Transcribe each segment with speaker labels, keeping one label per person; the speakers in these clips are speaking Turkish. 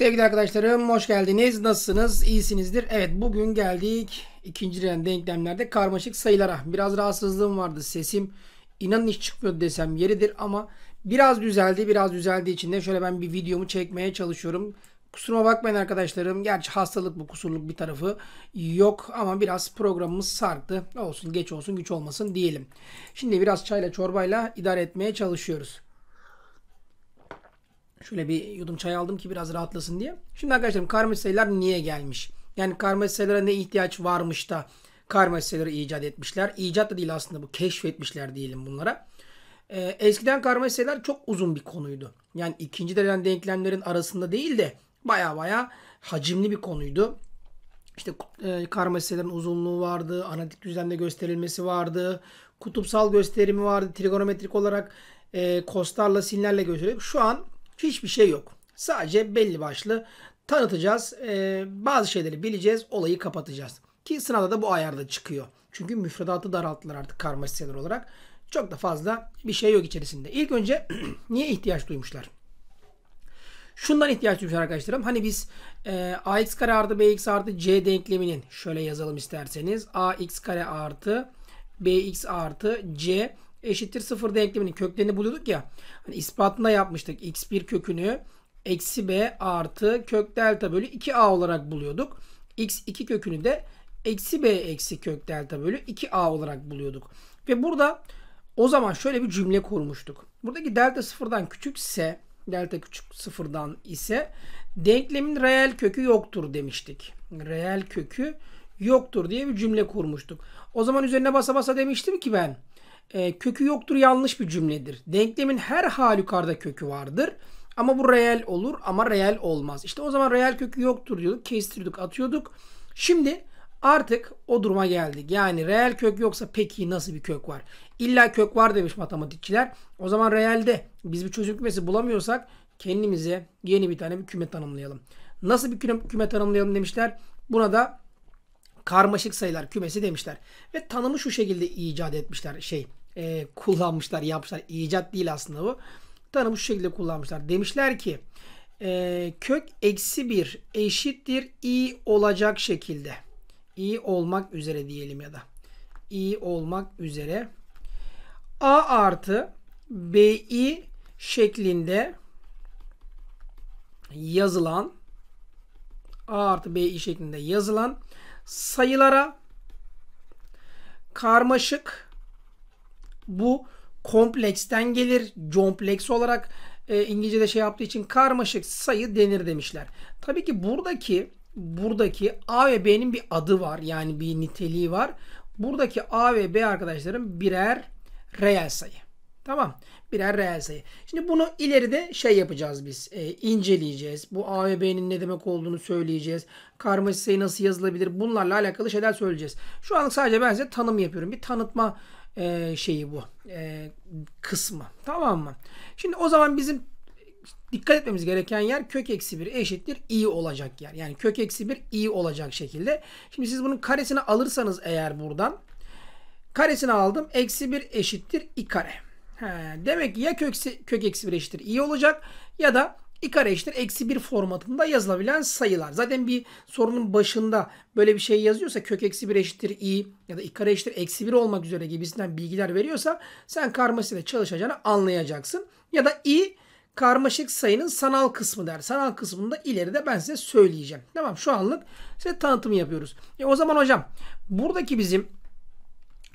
Speaker 1: Sevgili arkadaşlarım hoş geldiniz. Nasılsınız? İyisinizdir. Evet bugün geldik ikinci denklemlerde karmaşık sayılara. Biraz rahatsızlığım vardı. Sesim inanın hiç çıkmıyor desem yeridir ama biraz düzeldi. Biraz düzeldiği için de şöyle ben bir videomu çekmeye çalışıyorum. Kusuruma bakmayın arkadaşlarım. Gerçi hastalık bu kusurluk bir tarafı yok ama biraz programımız sarktı. Olsun geç olsun güç olmasın diyelim. Şimdi biraz çayla çorbayla idare etmeye çalışıyoruz. Şöyle bir yudum çay aldım ki biraz rahatlasın diye. Şimdi arkadaşlarım karma sayılar niye gelmiş? Yani karma sayılara ne ihtiyaç varmış da karma sayıları icat etmişler. İcat da değil aslında bu keşfetmişler diyelim bunlara. Ee, eskiden karma sayılar çok uzun bir konuydu. Yani ikinci dereceden denklemlerin arasında değil de baya baya hacimli bir konuydu. İşte e, karmaşık sayıların uzunluğu vardı, analitik düzlemde gösterilmesi vardı, kutupsal gösterimi vardı, trigonometrik olarak e, kostarla sinirlerle gösteriliyor. Şu an Hiçbir şey yok. Sadece belli başlı tanıtacağız. E, bazı şeyleri bileceğiz. Olayı kapatacağız. Ki sınavda da bu ayarda çıkıyor. Çünkü müfredatı daralttılar artık karma siteler olarak. Çok da fazla bir şey yok içerisinde. İlk önce niye ihtiyaç duymuşlar? Şundan ihtiyaç duymuşlar arkadaşlarım. Hani biz e, ax kare artı bx artı c denkleminin şöyle yazalım isterseniz. ax kare artı bx artı c eşittir sıfır denkleminin köklerini buluyorduk ya. Hani ispatında yapmıştık x1 kökünü eksi b artı kök delta bölü 2a olarak buluyorduk. x2 kökünü de eksi b eksi kök delta bölü 2a olarak buluyorduk. Ve burada o zaman şöyle bir cümle kurmuştuk. Buradaki delta sıfırdan küçükse delta küçük sıfırdan ise denklemin reel kökü yoktur demiştik. Reel kökü yoktur diye bir cümle kurmuştuk. O zaman üzerine basa basa demiştim ki ben e, kökü yoktur yanlış bir cümledir. Denklemin her halükarda kökü vardır. Ama bu reel olur ama reel olmaz. İşte o zaman reel kökü yoktur diyorduk. kestirdik, atıyorduk. Şimdi artık o duruma geldik. Yani reel kök yoksa peki nasıl bir kök var? İlla kök var demiş matematikçiler. O zaman reelde biz bir çözüm kümesi bulamıyorsak kendimize yeni bir tane bir küme tanımlayalım. Nasıl bir küme, küme tanımlayalım demişler. Buna da karmaşık sayılar kümesi demişler. Ve tanımı şu şekilde icat etmişler şey e, kullanmışlar, yapmışlar. İcat değil aslında bu. Tanımı şu şekilde kullanmışlar. Demişler ki e, kök eksi bir eşittir i olacak şekilde. i olmak üzere diyelim ya da. i olmak üzere. a artı bi şeklinde yazılan a artı bi şeklinde yazılan sayılara karmaşık bu kompleksten gelir. Complex olarak e, İngilizce'de şey yaptığı için karmaşık sayı denir demişler. Tabii ki buradaki buradaki A ve B'nin bir adı var. Yani bir niteliği var. Buradaki A ve B arkadaşlarım birer reel sayı. Tamam. Birer reel sayı. Şimdi bunu ileride şey yapacağız biz. E, inceleyeceğiz. Bu A ve B'nin ne demek olduğunu söyleyeceğiz. Karmaşık sayı nasıl yazılabilir? Bunlarla alakalı şeyler söyleyeceğiz. Şu an sadece ben size tanım yapıyorum. Bir tanıtma e, şeyi bu e, kısmı. Tamam mı? Şimdi o zaman bizim dikkat etmemiz gereken yer kök eksi 1 eşittir i olacak yer. Yani kök eksi 1 i olacak şekilde. Şimdi siz bunun karesini alırsanız eğer buradan karesini aldım. Eksi 1 eşittir i kare. He, demek ki ya kök, kök eksi 1 eşittir i olacak ya da i kare eşittir eksi 1 formatında yazılabilen sayılar. Zaten bir sorunun başında böyle bir şey yazıyorsa kök eksi 1 eşittir i ya da i kare eşittir eksi 1 olmak üzere gibisinden bilgiler veriyorsa sen karmasıyla çalışacağını anlayacaksın. Ya da i karmaşık sayının sanal kısmı der. Sanal kısmında ileride ben size söyleyeceğim. Tamam şu anlık size tanıtımı yapıyoruz. E o zaman hocam buradaki bizim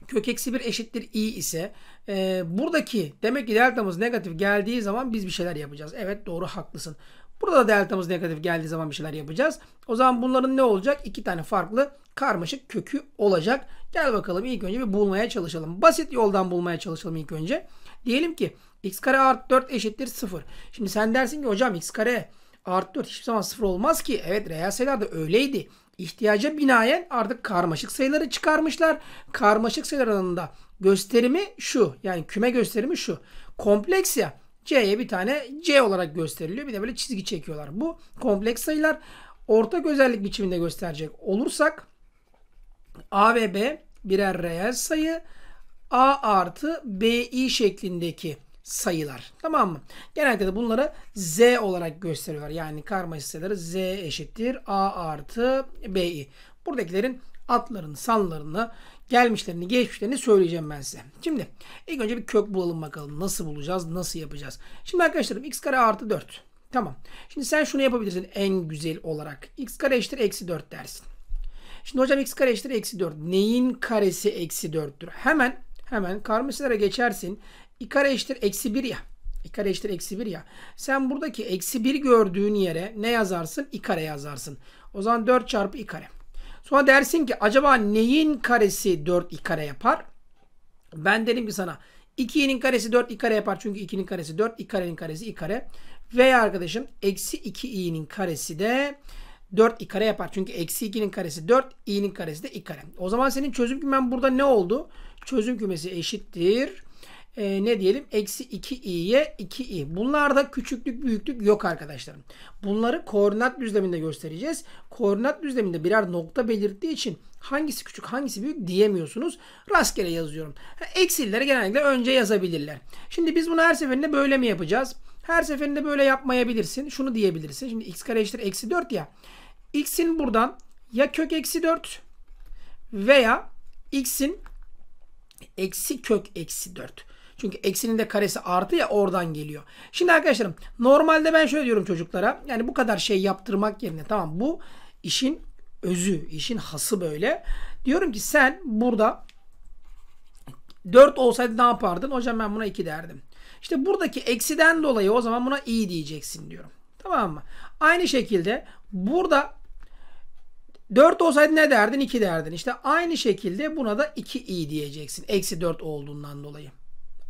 Speaker 1: kök eksi 1 eşittir i ise e, buradaki demek ki deltamız negatif geldiği zaman biz bir şeyler yapacağız. Evet doğru haklısın. Burada da deltamız negatif geldiği zaman bir şeyler yapacağız. O zaman bunların ne olacak? İki tane farklı karmaşık kökü olacak. Gel bakalım ilk önce bir bulmaya çalışalım. Basit yoldan bulmaya çalışalım ilk önce. Diyelim ki x kare artı 4 eşittir 0. Şimdi sen dersin ki hocam x kare artı 4 hiçbir zaman 0 olmaz ki. Evet sayılar da öyleydi. İhtiyaca binaen artık karmaşık sayıları çıkarmışlar. Karmaşık sayılarında gösterimi şu. Yani küme gösterimi şu. Kompleks ya. C'ye bir tane C olarak gösteriliyor. Bir de böyle çizgi çekiyorlar. Bu kompleks sayılar ortak özellik biçiminde gösterecek olursak A ve B birer reel sayı A artı BI şeklindeki sayılar. Tamam mı? Genelde de bunları Z olarak gösteriyorlar. Yani karma sayıları Z eşittir A artı BI. Buradakilerin atların, sanlarını, gelmişlerini, geçmişlerini söyleyeceğim ben size. Şimdi ilk önce bir kök bulalım bakalım. Nasıl bulacağız, nasıl yapacağız? Şimdi arkadaşlarım x kare artı 4. Tamam. Şimdi sen şunu yapabilirsin en güzel olarak. x kare eşittir eksi 4 dersin. Şimdi hocam x kare eşittir eksi 4. Neyin karesi eksi 4'tür? Hemen hemen karmaşalara geçersin. i kare eşittir eksi 1 ya. i kare eşittir eksi 1 ya. Sen buradaki eksi 1 gördüğün yere ne yazarsın? i kare yazarsın. O zaman 4 çarpı i kare. Sonra dersin ki acaba neyin karesi 4i kare yapar? Ben dedim ki sana 2i'nin karesi 4i kare yapar. Çünkü 2'nin karesi 4, i karenin karesi i kare. Veya arkadaşım eksi 2i'nin karesi de 4i kare yapar. Çünkü eksi 2'nin karesi 4, i'nin karesi de i kare. O zaman senin çözüm kümen burada ne oldu? Çözüm kümesi eşittir e, ne diyelim eksi 2i'ye 2i. Bunlarda küçüklük büyüklük yok arkadaşlarım. Bunları koordinat düzleminde göstereceğiz. Koordinat düzleminde birer nokta belirttiği için hangisi küçük hangisi büyük diyemiyorsunuz. Rastgele yazıyorum. Eksilleri genellikle önce yazabilirler. Şimdi biz bunu her seferinde böyle mi yapacağız? Her seferinde böyle yapmayabilirsin. Şunu diyebilirsin. Şimdi x kare eşittir eksi 4 ya. x'in buradan ya kök eksi 4 veya x'in eksi kök eksi 4. Çünkü eksinin de karesi artı ya oradan geliyor. Şimdi arkadaşlarım normalde ben şöyle diyorum çocuklara. Yani bu kadar şey yaptırmak yerine tamam bu işin özü, işin hası böyle. Diyorum ki sen burada 4 olsaydı ne yapardın? Hocam ben buna 2 derdim. İşte buradaki eksiden dolayı o zaman buna iyi diyeceksin diyorum. Tamam mı? Aynı şekilde burada 4 olsaydı ne derdin? 2 derdin. İşte aynı şekilde buna da 2 iyi diyeceksin. Eksi 4 olduğundan dolayı.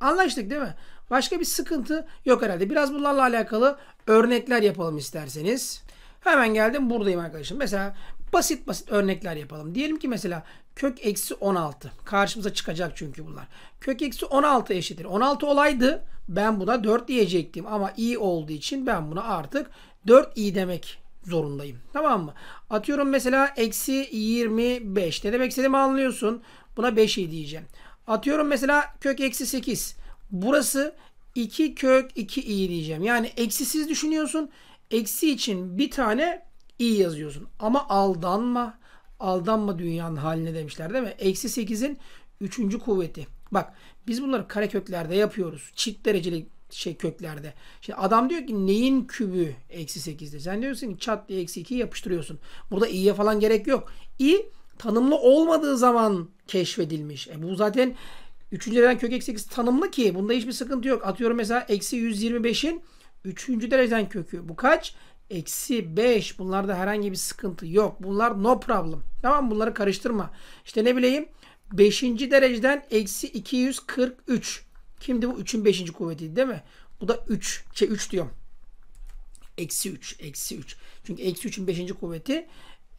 Speaker 1: Anlaştık değil mi? Başka bir sıkıntı yok herhalde. Biraz bunlarla alakalı örnekler yapalım isterseniz. Hemen geldim buradayım arkadaşım. Mesela basit basit örnekler yapalım. Diyelim ki mesela kök eksi 16. Karşımıza çıkacak çünkü bunlar. Kök eksi 16 eşittir. 16 olaydı ben buna 4 diyecektim. Ama i olduğu için ben buna artık 4 i demek zorundayım. Tamam mı? Atıyorum mesela eksi 25. Ne demek istediğimi anlıyorsun. Buna 5 i diyeceğim. Atıyorum mesela kök eksi 8. Burası 2 kök 2 i diyeceğim. Yani eksisiz düşünüyorsun. Eksi için bir tane i yazıyorsun. Ama aldanma. Aldanma dünyanın haline demişler değil mi? Eksi 8'in 3. kuvveti. Bak biz bunları kare köklerde yapıyoruz. Çift dereceli şey köklerde. Şimdi adam diyor ki neyin kübü eksi 8'de? Sen diyorsun ki çat diye eksi 2'yi yapıştırıyorsun. Burada i'ye falan gerek yok. i tanımlı olmadığı zaman keşfedilmiş. E bu zaten 3. dereceden kök eksi 8 tanımlı ki bunda hiçbir sıkıntı yok. Atıyorum mesela eksi 125'in 3. dereceden kökü. Bu kaç? Eksi 5. Bunlarda herhangi bir sıkıntı yok. Bunlar no problem. Tamam bunları karıştırma. İşte ne bileyim 5. dereceden eksi 243. Kimdi bu? 3'ün 5. kuvvetiydi değil mi? Bu da 3. Şey 3 diyorum. Eksi 3. Eksi 3. Çünkü eksi 3'ün 5. kuvveti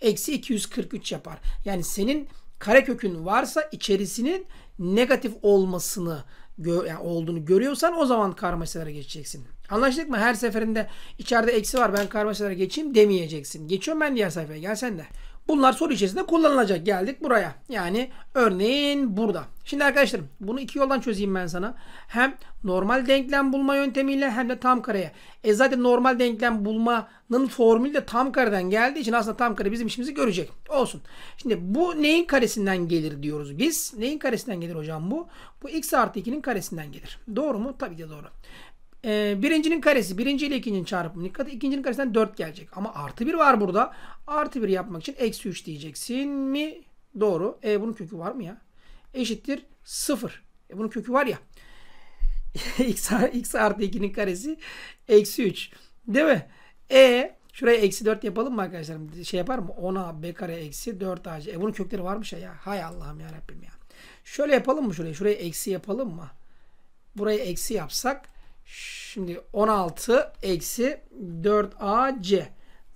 Speaker 1: eksi 243 yapar. Yani senin karekökün varsa içerisinin negatif olmasını gör, yani olduğunu görüyorsan o zaman karmaşalara geçeceksin. Anlaştık mı? Her seferinde içeride eksi var ben karmaşalara geçeyim demeyeceksin. Geçiyorum ben diğer sayfaya gel sen de. Bunlar soru içerisinde kullanılacak. Geldik buraya. Yani örneğin burada. Şimdi arkadaşlar bunu iki yoldan çözeyim ben sana. Hem normal denklem bulma yöntemiyle hem de tam kareye. E zaten normal denklem bulmanın formülü de tam kareden geldiği için aslında tam kare bizim işimizi görecek. Olsun. Şimdi bu neyin karesinden gelir diyoruz biz. Neyin karesinden gelir hocam bu? Bu x artı 2'nin karesinden gelir. Doğru mu? Tabii ki doğru. E, birincinin karesi. Birinci ile ikincinin çarpımı. Dikkat ikincinin karesinden 4 gelecek. Ama artı 1 var burada. Artı 1 yapmak için eksi 3 diyeceksin mi? Doğru. E bunun kökü var mı ya? Eşittir 0. E, bunun kökü var ya. x, x artı 2'nin karesi eksi 3. Değil mi? E Şuraya eksi 4 yapalım mı arkadaşlarım? Şey yapar mı? 10a b kare eksi 4 ac. E bunun kökleri varmış ya. Hay Allah'ım ya Rabbim ya. Şöyle yapalım mı şurayı? Şurayı eksi yapalım mı? Burayı eksi yapsak Şimdi 16 eksi 4ac.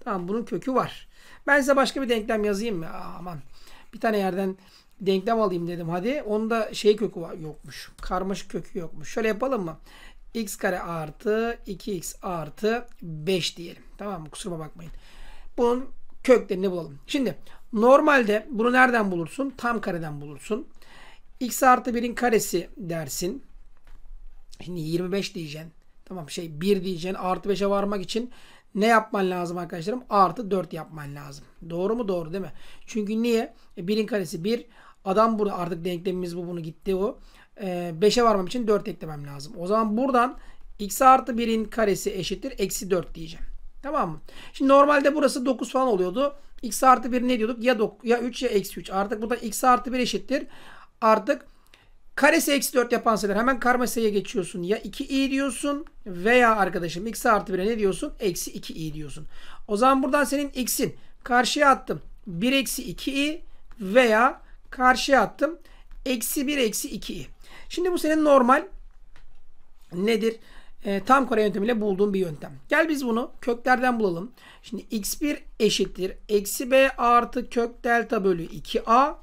Speaker 1: Tamam bunun kökü var. Ben size başka bir denklem yazayım mı? aman. Bir tane yerden denklem alayım dedim hadi. Onda şey kökü var, yokmuş. Karmaşık kökü yokmuş. Şöyle yapalım mı? x kare artı 2x artı 5 diyelim. Tamam mı? Kusuruma bakmayın. Bunun köklerini bulalım. Şimdi normalde bunu nereden bulursun? Tam kareden bulursun. x artı 1'in karesi dersin. Şimdi 25 diyeceksin. Tamam şey 1 diyeceksin. Artı 5'e varmak için ne yapman lazım arkadaşlarım? Artı 4 yapman lazım. Doğru mu? Doğru değil mi? Çünkü niye? E, karesi 1. Adam burada artık denklemimiz bu bunu gitti o. E, 5'e varmam için 4 eklemem lazım. O zaman buradan x artı 1'in karesi eşittir. Eksi 4 diyeceğim. Tamam mı? Şimdi normalde burası 9 falan oluyordu. x artı 1 ne diyorduk? Ya, 9, ya 3 ya eksi 3. Artık burada x artı 1 eşittir. Artık Karesi eksi 4 yapan sayılar hemen karma sayıya geçiyorsun. Ya 2i diyorsun veya arkadaşım x artı 1'e ne diyorsun? Eksi 2i diyorsun. O zaman buradan senin x'in karşıya attım. 1 eksi 2i veya karşıya attım. Eksi 1 eksi 2i. Şimdi bu senin normal nedir? E, tam kare yöntemiyle bulduğum bir yöntem. Gel biz bunu köklerden bulalım. Şimdi x1 eşittir. Eksi b artı kök delta bölü 2a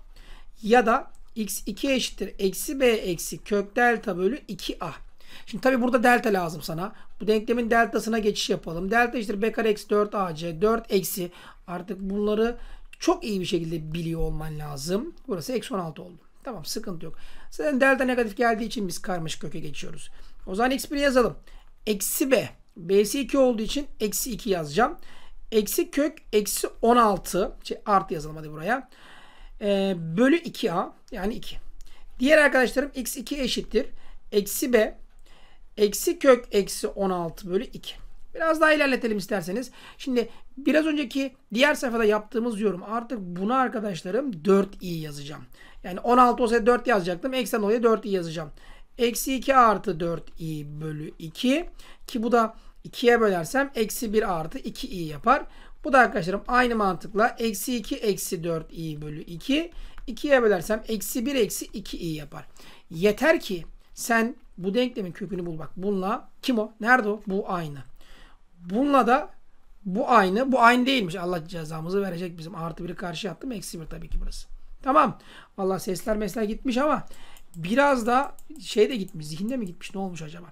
Speaker 1: ya da x2 eşittir eksi b eksi kök delta bölü 2a. Şimdi tabi burada delta lazım sana. Bu denklemin deltasına geçiş yapalım. Delta eşittir b kare eksi 4ac 4 eksi artık bunları çok iyi bir şekilde biliyor olman lazım. Burası eksi 16 oldu. Tamam sıkıntı yok. Zaten delta negatif geldiği için biz karmaşık köke geçiyoruz. O zaman x1 yazalım. Eksi b. B'si 2 olduğu için eksi 2 yazacağım. Eksi kök eksi 16. Şey, artı yazalım hadi buraya e, bölü 2a yani 2. Diğer arkadaşlarım x2 eşittir. Eksi b eksi kök eksi 16 bölü 2. Biraz daha ilerletelim isterseniz. Şimdi biraz önceki diğer sayfada yaptığımız yorum artık bunu arkadaşlarım 4i yazacağım. Yani 16 olsaydı 4 yazacaktım. Eksen dolayı 4i yazacağım. Eksi 2 artı 4i bölü 2 ki bu da 2'ye bölersem eksi 1 artı 2i yapar. Bu da arkadaşlarım aynı mantıkla eksi 2 eksi 4 i bölü 2. 2'ye bölersem eksi 1 eksi 2 i yapar. Yeter ki sen bu denklemin kökünü bul bak. Bununla kim o? Nerede o? Bu aynı. Bununla da bu aynı. Bu aynı değilmiş. Allah cezamızı verecek bizim. Artı 1'i karşı attım. Eksi 1 tabii ki burası. Tamam. Valla sesler mesela gitmiş ama biraz da şey de gitmiş. Zihinde mi gitmiş? Ne olmuş acaba?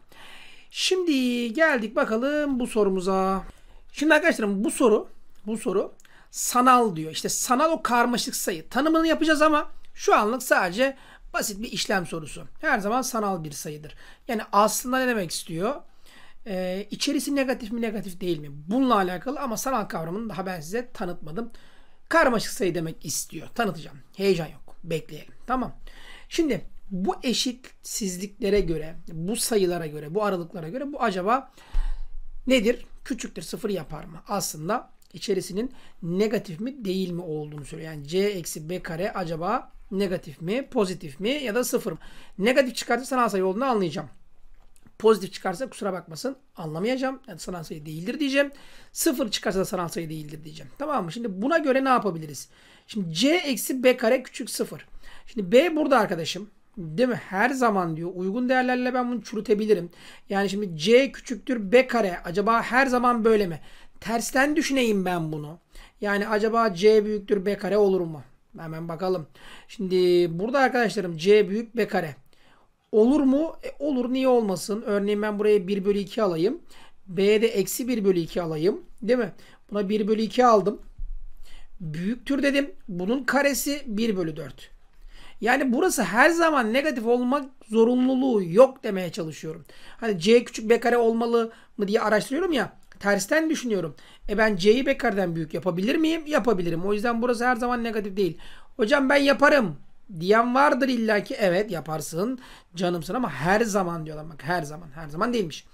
Speaker 1: Şimdi geldik bakalım bu sorumuza. Şimdi arkadaşlarım bu soru bu soru sanal diyor. İşte sanal o karmaşık sayı. Tanımını yapacağız ama şu anlık sadece basit bir işlem sorusu. Her zaman sanal bir sayıdır. Yani aslında ne demek istiyor? Ee, içerisi negatif mi negatif değil mi? Bununla alakalı ama sanal kavramını daha ben size tanıtmadım. Karmaşık sayı demek istiyor. Tanıtacağım. Heyecan yok. Bekleyelim. Tamam. Şimdi bu eşitsizliklere göre, bu sayılara göre, bu aralıklara göre bu acaba nedir? Küçüktür sıfır yapar mı? Aslında içerisinin negatif mi değil mi olduğunu söylüyor. Yani c eksi b kare acaba negatif mi, pozitif mi ya da sıfır mı? Negatif çıkarsa sanal sayı olduğunu anlayacağım. Pozitif çıkarsa kusura bakmasın anlamayacağım. Yani sanal sayı değildir diyeceğim. Sıfır çıkarsa da sanal sayı değildir diyeceğim. Tamam mı? Şimdi buna göre ne yapabiliriz? Şimdi c eksi b kare küçük sıfır. Şimdi b burada arkadaşım. Değil mi? Her zaman diyor uygun değerlerle ben bunu çürütebilirim. Yani şimdi c küçüktür b kare. Acaba her zaman böyle mi? Tersten düşüneyim ben bunu. Yani acaba C büyüktür B kare olur mu? Hemen bakalım. Şimdi burada arkadaşlarım C büyük B kare. Olur mu? E, olur niye olmasın? Örneğin ben buraya 1 bölü 2 alayım. B'de eksi 1 bölü 2 alayım. Değil mi? Buna 1 bölü 2 aldım. Büyüktür dedim. Bunun karesi 1 bölü 4. Yani burası her zaman negatif olmak zorunluluğu yok demeye çalışıyorum. Hani C küçük B kare olmalı mı diye araştırıyorum ya tersten düşünüyorum. E ben C'yi Becker'den büyük yapabilir miyim? Yapabilirim. O yüzden burası her zaman negatif değil. Hocam ben yaparım diyen vardır illa ki evet yaparsın canımsın ama her zaman diyorlar bak her zaman her zaman değilmiş.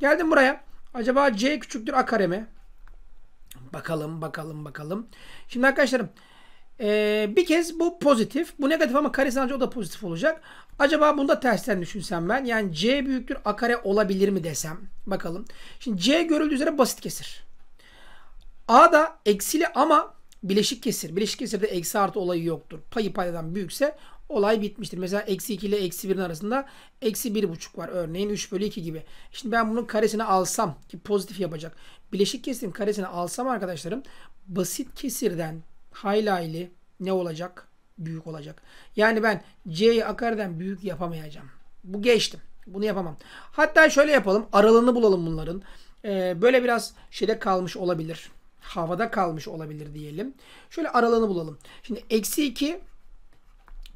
Speaker 1: Geldim buraya. Acaba C küçüktür A kare mi? Bakalım bakalım bakalım. Şimdi arkadaşlarım ee, bir kez bu pozitif. Bu negatif ama kare sadece o da pozitif olacak. Acaba bunu da tersten düşünsem ben. Yani C büyüktür A kare olabilir mi desem. Bakalım. Şimdi C görüldüğü üzere basit kesir. A da eksili ama bileşik kesir. Bileşik kesirde eksi artı olayı yoktur. Payı paydan büyükse olay bitmiştir. Mesela eksi 2 ile eksi 1'in arasında eksi 1,5 var. Örneğin 3 bölü 2 gibi. Şimdi ben bunun karesini alsam ki pozitif yapacak. Bileşik kesirin karesini alsam arkadaşlarım basit kesirden hayli ne olacak? Büyük olacak. Yani ben C'yi akariden büyük yapamayacağım. Bu geçtim. Bunu yapamam. Hatta şöyle yapalım. Aralığını bulalım bunların. Ee, böyle biraz şeyde kalmış olabilir. Havada kalmış olabilir diyelim. Şöyle aralığını bulalım. Şimdi eksi 2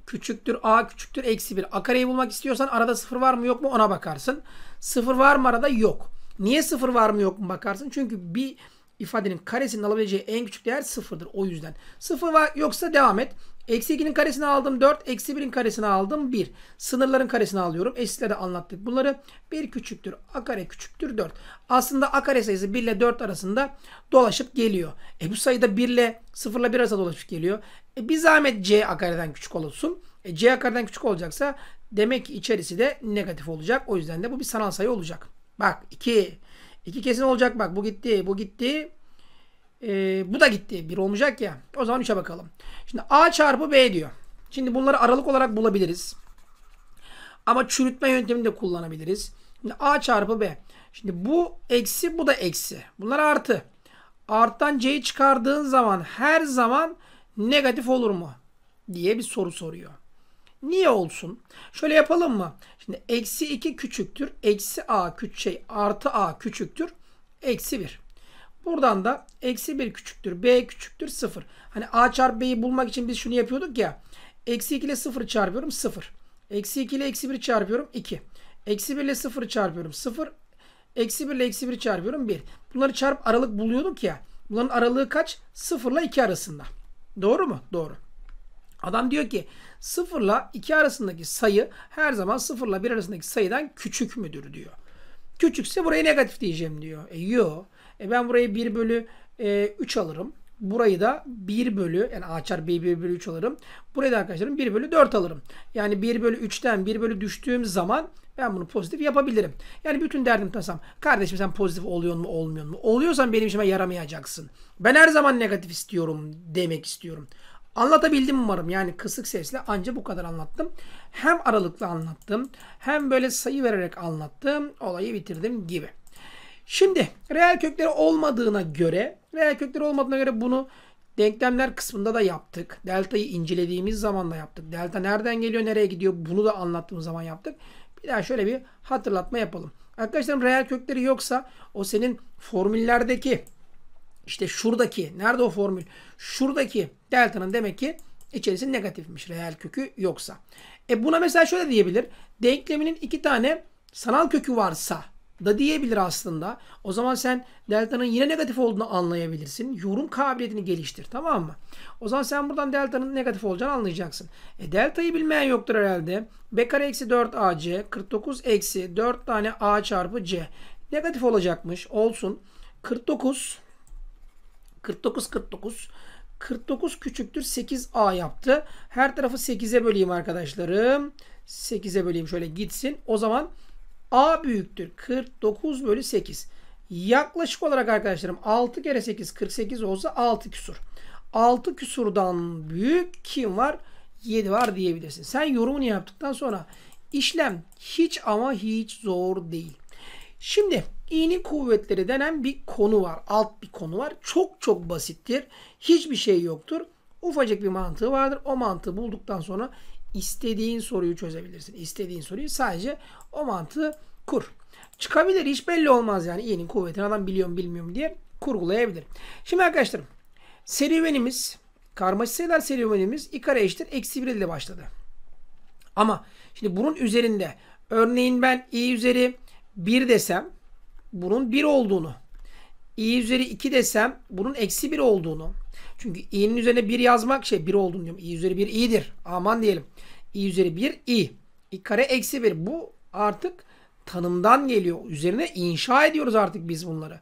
Speaker 1: küçüktür a küçüktür eksi 1. A bulmak istiyorsan arada 0 var mı yok mu ona bakarsın. 0 var mı arada yok. Niye 0 var mı yok mu bakarsın? Çünkü bir ifadenin karesinin alabileceği en küçük değer sıfırdır. O yüzden. Sıfır var yoksa devam et. Eksi 2'nin karesini aldım 4. Eksi 1'in karesini aldım 1. Sınırların karesini alıyorum. Eşitler'de anlattık bunları. 1 küçüktür. A kare küçüktür 4. Aslında A kare sayısı 1 ile 4 arasında dolaşıp geliyor. E bu sayıda 1 ile 0 ile 1 arasında dolaşıp geliyor. E bir zahmet C A kareden küçük olsun. E C A kareden küçük olacaksa demek ki içerisi de negatif olacak. O yüzden de bu bir sanal sayı olacak. Bak 2. İki kesin olacak bak. Bu gitti. Bu gitti. Ee, bu da gitti. Bir olmayacak ya. O zaman 3'e bakalım. Şimdi A çarpı B diyor. Şimdi bunları aralık olarak bulabiliriz. Ama çürütme yöntemini de kullanabiliriz. Şimdi A çarpı B. Şimdi bu eksi bu da eksi. Bunlar artı. Arttan C'yi çıkardığın zaman her zaman negatif olur mu? Diye bir soru soruyor. Niye olsun? Şöyle yapalım mı? Şimdi eksi 2 küçüktür. Eksi a küçük şey artı a küçüktür. Eksi 1. Buradan da eksi 1 küçüktür. B küçüktür 0. Hani a çarpı b'yi bulmak için biz şunu yapıyorduk ya. Eksi 2 ile 0 çarpıyorum 0. Eksi 2 ile eksi 1 çarpıyorum 2. Eksi 1 ile 0 çarpıyorum 0. Eksi 1 ile eksi 1 çarpıyorum 1. Bunları çarp aralık buluyorduk ya. Bunların aralığı kaç? 0 ile 2 arasında. Doğru mu? Doğru. Adam diyor ki 0 ile 2 arasındaki sayı her zaman 0 ile 1 arasındaki sayıdan küçük müdür diyor. Küçükse burayı negatif diyeceğim diyor. E yo. E ben burayı 1 bölü e, 3 alırım. Burayı da 1 bölü yani a b 1 bölü 3 alırım. Burayı da arkadaşlarım 1 bölü 4 alırım. Yani 1 bölü 3'ten 1 bölü düştüğüm zaman ben bunu pozitif yapabilirim. Yani bütün derdim tasam. Kardeşim sen pozitif oluyor mu olmuyor mu? Oluyorsan benim işime yaramayacaksın. Ben her zaman negatif istiyorum demek istiyorum. Anlatabildim umarım. Yani kısık sesle anca bu kadar anlattım. Hem aralıklı anlattım hem böyle sayı vererek anlattım. Olayı bitirdim gibi. Şimdi reel kökleri olmadığına göre reel kökleri olmadığına göre bunu denklemler kısmında da yaptık. Delta'yı incelediğimiz zaman da yaptık. Delta nereden geliyor nereye gidiyor bunu da anlattığımız zaman yaptık. Bir daha şöyle bir hatırlatma yapalım. Arkadaşlarım reel kökleri yoksa o senin formüllerdeki işte şuradaki nerede o formül? Şuradaki delta'nın demek ki içerisi negatifmiş reel kökü yoksa. E buna mesela şöyle diyebilir. Denkleminin iki tane sanal kökü varsa da diyebilir aslında. O zaman sen delta'nın yine negatif olduğunu anlayabilirsin. Yorum kabiliyetini geliştir tamam mı? O zaman sen buradan delta'nın negatif olacağını anlayacaksın. E delta'yı bilmeyen yoktur herhalde. B kare eksi 4 AC 49 eksi 4 tane A çarpı C. Negatif olacakmış. Olsun. 49 49 49 49 küçüktür 8a yaptı. Her tarafı 8'e böleyim arkadaşlarım. 8'e böleyim şöyle gitsin. O zaman a büyüktür 49 bölü 8. Yaklaşık olarak arkadaşlarım 6 kere 8 48 olsa 6 küsur. 6 küsurdan büyük kim var? 7 var diyebilirsin. Sen yorumunu yaptıktan sonra işlem hiç ama hiç zor değil. Şimdi iğne kuvvetleri denen bir konu var. Alt bir konu var. Çok çok basittir. Hiçbir şey yoktur. Ufacık bir mantığı vardır. O mantığı bulduktan sonra istediğin soruyu çözebilirsin. İstediğin soruyu sadece o mantığı kur. Çıkabilir hiç belli olmaz yani iğnenin kuvvetini adam biliyorum bilmiyorum diye kurgulayabilir. Şimdi arkadaşlar serüvenimiz karmaşık sayılar serüvenimiz i kare eşittir eksi 1 ile başladı. Ama şimdi bunun üzerinde örneğin ben i üzeri 1 desem bunun 1 olduğunu. i üzeri 2 desem bunun eksi 1 olduğunu. Çünkü i'nin üzerine 1 yazmak şey 1 olduğunu diyorum. i üzeri 1 i'dir. Aman diyelim. i üzeri 1 i. i kare eksi 1. Bu artık tanımdan geliyor. Üzerine inşa ediyoruz artık biz bunları.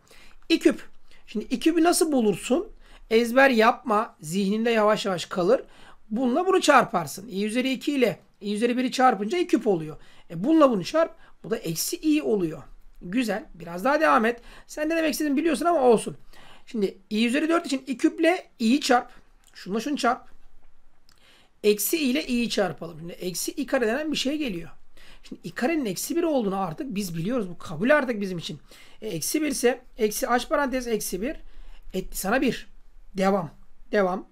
Speaker 1: i küp. Şimdi i küpü nasıl bulursun? Ezber yapma. Zihninde yavaş yavaş kalır. Bununla bunu çarparsın. i üzeri 2 ile i üzeri 1'i çarpınca i küp oluyor. E bununla bunu çarp. Bu da eksi i oluyor. Güzel. Biraz daha devam et. Sen ne demek istediğimi biliyorsun ama olsun. Şimdi i üzeri 4 için i küple i'yi çarp. Şununla şunu çarp. Eksi i ile i'yi çarpalım. Şimdi eksi i kare denen bir şey geliyor. Şimdi i karenin eksi 1 olduğunu artık biz biliyoruz. Bu kabul artık bizim için. E, eksi 1 ise eksi aç parantez eksi 1 etti sana 1. Devam. Devam.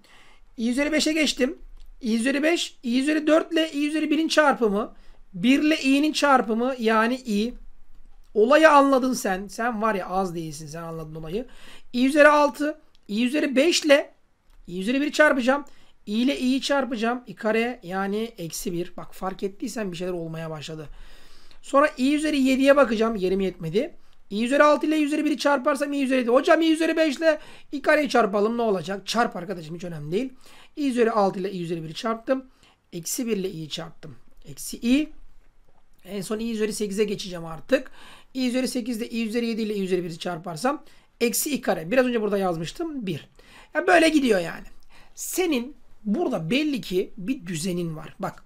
Speaker 1: i üzeri 5'e geçtim. i üzeri 5, i üzeri 4 ile i üzeri 1'in çarpımı 1 ile i'nin çarpımı yani i. Olayı anladın sen. Sen var ya az değilsin sen anladın olayı. i üzeri 6, i üzeri 5 ile i üzeri 1'i çarpacağım. i ile i'yi çarpacağım. i kare yani eksi 1. Bak fark ettiysen bir şeyler olmaya başladı. Sonra i üzeri 7'ye bakacağım. Yerim yetmedi. i üzeri 6 ile i üzeri 1'i çarparsam i üzeri 7. Hocam i üzeri 5 ile i kareyi çarpalım ne olacak? Çarp arkadaşım hiç önemli değil. i üzeri 6 ile i üzeri 1'i çarptım. Eksi 1 ile i'yi çarptım. Eksi i en son i üzeri 8'e geçeceğim artık. i üzeri 8'de i üzeri 7 ile i üzeri 1'i çarparsam eksi i kare. Biraz önce burada yazmıştım 1. Ya böyle gidiyor yani. Senin burada belli ki bir düzenin var. Bak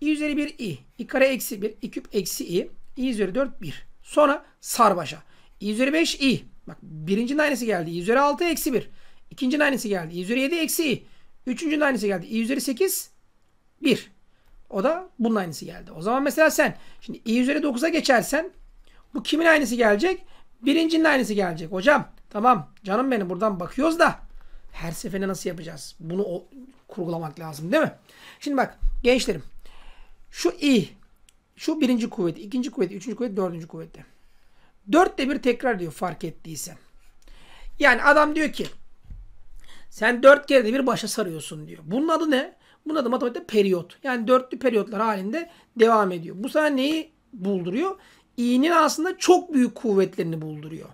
Speaker 1: i üzeri 1 i. i kare eksi 1. i küp eksi i. i üzeri 4 1. Sonra sar başa. i üzeri 5 i. Bak birincinin aynısı geldi. i üzeri 6 eksi 1. İkincinin aynısı geldi. i üzeri 7 eksi i. Üçüncünün aynısı geldi. i üzeri 8 1. O da bunun aynısı geldi. O zaman mesela sen şimdi i üzeri 9'a geçersen bu kimin aynısı gelecek? Birincinin aynısı gelecek. Hocam tamam canım benim buradan bakıyoruz da her seferinde nasıl yapacağız? Bunu o, kurgulamak lazım değil mi? Şimdi bak gençlerim şu i şu birinci kuvveti, ikinci kuvveti, üçüncü kuvvet, dördüncü kuvveti. Dörtte bir tekrar diyor fark ettiysen. Yani adam diyor ki sen dört kere de bir başa sarıyorsun diyor. Bunun adı ne? Buna da matematikte periyot. Yani dörtlü periyotlar halinde devam ediyor. Bu sefer neyi bulduruyor? i'nin aslında çok büyük kuvvetlerini bulduruyor.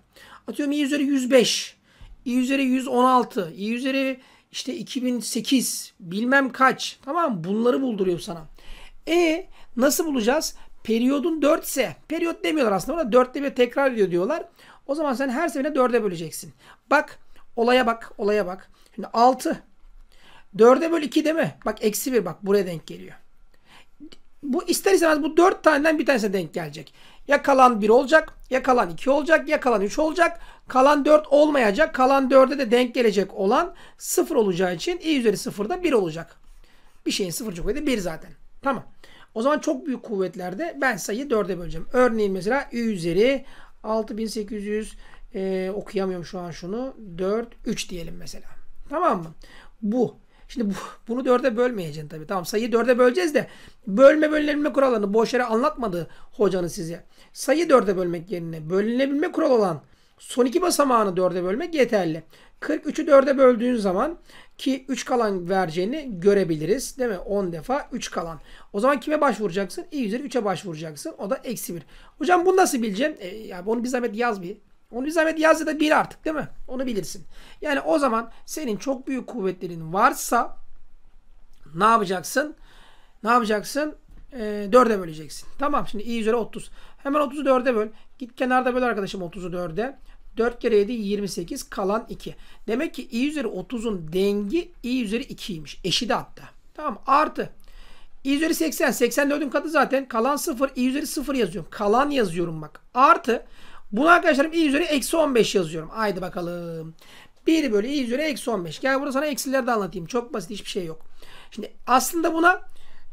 Speaker 1: Atıyorum i üzeri 105, i üzeri 116, i üzeri işte 2008 bilmem kaç. Tamam bunları bulduruyor sana. E nasıl bulacağız? Periyodun 4 ise periyot demiyorlar aslında ona 4'te bir tekrar ediyor diyorlar. O zaman sen her seferinde 4'e böleceksin. Bak olaya bak olaya bak. Şimdi 6 4'e böl 2 deme. Bak eksi 1 bak buraya denk geliyor. Bu ister istemez bu 4 taneden bir tanesine denk gelecek. Ya kalan 1 olacak, ya kalan 2 olacak, ya kalan 3 olacak. Kalan 4 olmayacak. Kalan 4'e de denk gelecek olan 0 olacağı için i üzeri 0 da 1 olacak. Bir şeyin 0 kuvveti 1 zaten. Tamam. O zaman çok büyük kuvvetlerde ben sayıyı 4'e böleceğim. Örneğin mesela i üzeri 6800 e, okuyamıyorum şu an şunu. 4, 3 diyelim mesela. Tamam mı? Bu Şimdi bu, bunu dörde bölmeyeceksin tabii. Tamam sayıyı dörde böleceğiz de bölme bölünebilme kurallarını boş yere anlatmadı hocanın size. Sayı dörde bölmek yerine bölünebilme kuralı olan son iki basamağını dörde bölmek yeterli. 43'ü dörde böldüğün zaman ki 3 kalan vereceğini görebiliriz. Değil mi? 10 defa 3 kalan. O zaman kime başvuracaksın? E üzeri 3'e başvuracaksın. O da eksi 1. Hocam bunu nasıl bileceğim? E, yani onu bir zahmet yaz bir. Onu zahmet yaz ya da bil artık değil mi? Onu bilirsin. Yani o zaman senin çok büyük kuvvetlerin varsa ne yapacaksın? Ne yapacaksın? Ee, 4'e böleceksin. Tamam şimdi i üzeri 30. Hemen 30'u 4'e böl. Git kenarda böl arkadaşım 30'u 4'e. 4 kere 7 28 kalan 2. Demek ki i üzeri 30'un dengi i üzeri 2'ymiş. Eşidi hatta. Tamam artı i üzeri 80. 84'ün katı zaten. Kalan 0. i üzeri 0 yazıyorum. Kalan yazıyorum bak. Artı bunu arkadaşlarım i üzeri eksi 15 yazıyorum. Haydi bakalım. 1 bölü i üzeri eksi 15. Gel burada sana eksileri de anlatayım. Çok basit hiçbir şey yok. Şimdi aslında buna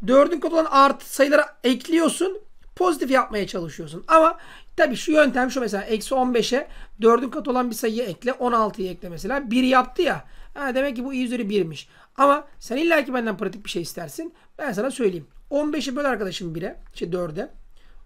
Speaker 1: 4'ün katı olan artı sayılara ekliyorsun. Pozitif yapmaya çalışıyorsun. Ama tabii şu yöntem şu mesela eksi 15'e 4'ün katı olan bir sayıyı ekle. 16'yı ekle mesela. 1 yaptı ya. Ha, demek ki bu i üzeri 1'miş. Ama sen illa ki benden pratik bir şey istersin. Ben sana söyleyeyim. 15'i böl arkadaşım 1'e. Şey 4'e.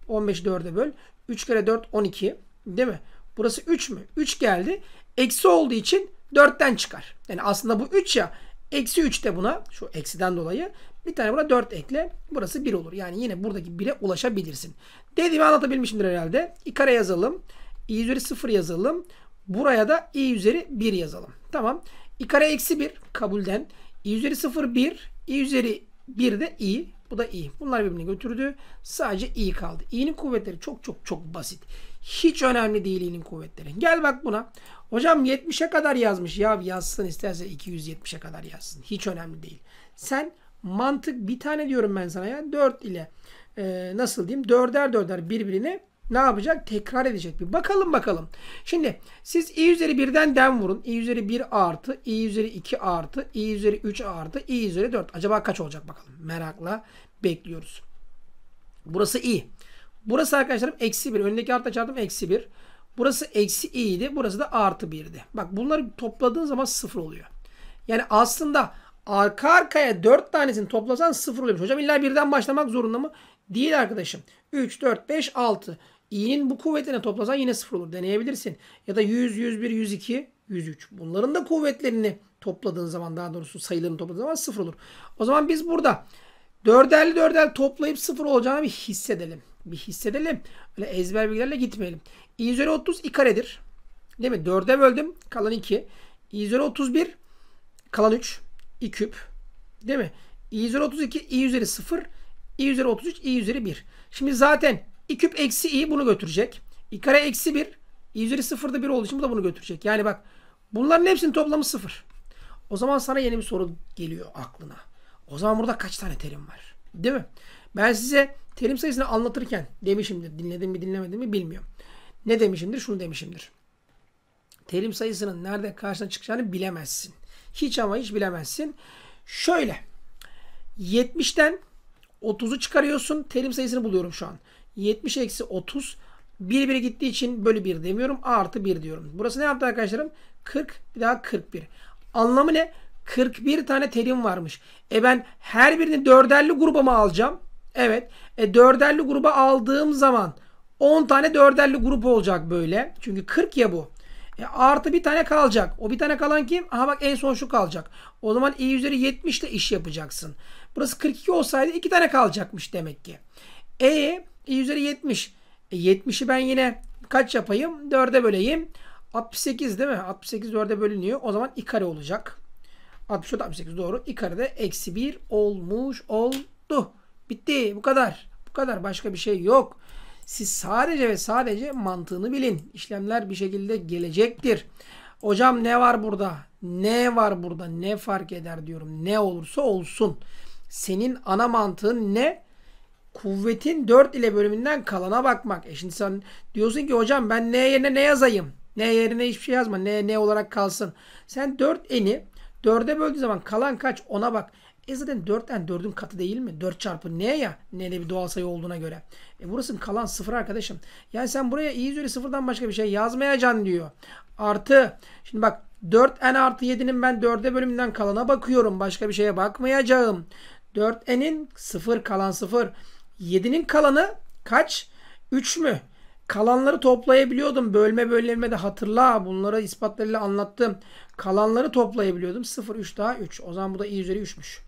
Speaker 1: 15'i 4'e böl. 3 kere 4 12. Değil mi? Burası 3 mü? 3 geldi. Eksi olduğu için 4'ten çıkar. Yani aslında bu 3 ya. Eksi 3 de buna şu eksiden dolayı bir tane buna 4 ekle. Burası 1 olur. Yani yine buradaki 1'e ulaşabilirsin. Dediğimi anlatabilmişimdir herhalde. İ kare yazalım. i üzeri 0 yazalım. Buraya da i üzeri 1 yazalım. Tamam. i kare eksi 1 kabulden. i üzeri 0 1. i üzeri 1 de i. Bu da i. Bunlar birbirini götürdü. Sadece i kaldı. i'nin kuvvetleri çok çok çok basit. Hiç önemli değil ilin kuvvetleri. Gel bak buna. Hocam 70'e kadar yazmış. Ya yazsın isterse 270'e kadar yazsın. Hiç önemli değil. Sen mantık bir tane diyorum ben sana ya. 4 ile e, nasıl diyeyim? 4'er 4'er birbirini ne yapacak? Tekrar edecek. Bir bakalım bakalım. Şimdi siz i üzeri 1'den dem vurun. i üzeri 1 artı, i üzeri 2 artı, i üzeri 3 artı, i üzeri 4. Acaba kaç olacak bakalım. Merakla bekliyoruz. Burası i. Burası arkadaşlarım eksi 1. Öndeki artı çarptım eksi 1. Burası eksi i'ydi. Burası da artı 1'di. Bak bunları topladığın zaman 0 oluyor. Yani aslında arka arkaya 4 tanesini toplasan 0 oluyor. Hocam illa birden başlamak zorunda mı? Değil arkadaşım. 3, 4, 5, 6. i'nin bu kuvvetine toplasan yine 0 olur. Deneyebilirsin. Ya da 100, 101, 102, 103. Bunların da kuvvetlerini topladığın zaman daha doğrusu sayılarını topladığın zaman 0 olur. O zaman biz burada dörderli dörderli toplayıp 0 olacağını bir hissedelim bir hissedelim. Öyle ezber bilgilerle gitmeyelim. i üzeri 30 i karedir. Değil mi? 4'e böldüm. Kalan 2. i üzeri 31 kalan 3. i küp. Değil mi? i üzeri 32 i üzeri 0 i üzeri 33 i üzeri 1. Şimdi zaten i küp eksi i bunu götürecek. i kare eksi 1 i üzeri 0 da 1 olduğu için bu da bunu götürecek. Yani bak bunların hepsinin toplamı 0. O zaman sana yeni bir soru geliyor aklına. O zaman burada kaç tane terim var? Değil mi? Ben size Terim sayısını anlatırken demişimdir. Dinledim mi dinlemedim mi bilmiyorum. Ne demişimdir? Şunu demişimdir. Terim sayısının nerede karşına çıkacağını bilemezsin. Hiç ama hiç bilemezsin. Şöyle. 70'ten 30'u çıkarıyorsun. Terim sayısını buluyorum şu an. 70 eksi 30 1 1'e gittiği için bölü 1 demiyorum. artı 1 diyorum. Burası ne yaptı arkadaşlarım? 40 bir daha 41. Anlamı ne? 41 tane terim varmış. E ben her birini dörderli gruba mı alacağım? Evet. E, dörderli gruba aldığım zaman 10 tane dörderli grup olacak böyle. Çünkü 40 ya bu. E, artı bir tane kalacak. O bir tane kalan kim? Aha bak en son şu kalacak. O zaman i üzeri 70 ile iş yapacaksın. Burası 42 olsaydı 2 tane kalacakmış demek ki. E i üzeri 70. E, 70'i ben yine kaç yapayım? 4'e böleyim. 68 değil mi? 68 4'e bölünüyor. O zaman i kare olacak. 64 68 doğru. i kare de eksi 1 olmuş oldu. Bitti bu kadar. Bu kadar başka bir şey yok. Siz sadece ve sadece mantığını bilin. İşlemler bir şekilde gelecektir. Hocam ne var burada? Ne var burada? Ne fark eder diyorum. Ne olursa olsun. Senin ana mantığın ne? Kuvvetin 4 ile bölümünden kalana bakmak. E şimdi sen diyorsun ki hocam ben ne yerine ne yazayım? Ne yerine hiçbir şey yazma. Ne ne olarak kalsın. Sen 4 eni 4'e böldüğün zaman kalan kaç ona bak. E zaten 4'ten 4'ün katı değil mi? 4 çarpı ne ya. N'de bir doğal sayı olduğuna göre. E burası kalan 0 arkadaşım. Yani sen buraya iyi üzeri 0'dan başka bir şey yazmayacaksın diyor. Artı. Şimdi bak 4n artı 7'nin ben 4'e bölümünden kalana bakıyorum. Başka bir şeye bakmayacağım. 4n'in 0 kalan 0. 7'nin kalanı kaç? 3 mü? Kalanları toplayabiliyordum. Bölme bölme de hatırla. Bunları ispatlarıyla anlattım. Kalanları toplayabiliyordum. 0, 3 daha 3. O zaman bu da i üzeri 3'müş.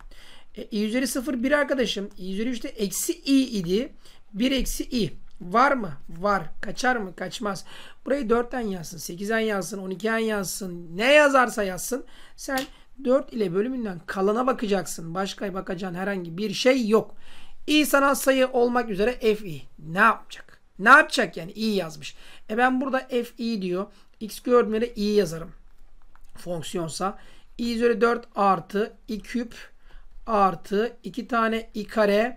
Speaker 1: E, i üzeri 0 bir arkadaşım. i üzeri 3 eksi i idi. 1 eksi i. Var mı? Var. Kaçar mı? Kaçmaz. Burayı 4'ten yazsın. 8'den yazsın. 12'den yazsın. Ne yazarsa yazsın. Sen 4 ile bölümünden kalana bakacaksın. Başka bakacağın herhangi bir şey yok. i sanal sayı olmak üzere fi. Ne yapacak? Ne yapacak yani? i yazmış. E ben burada fi diyor. x gördüğümde i yazarım. Fonksiyonsa. i üzeri 4 artı i küp artı 2 tane i kare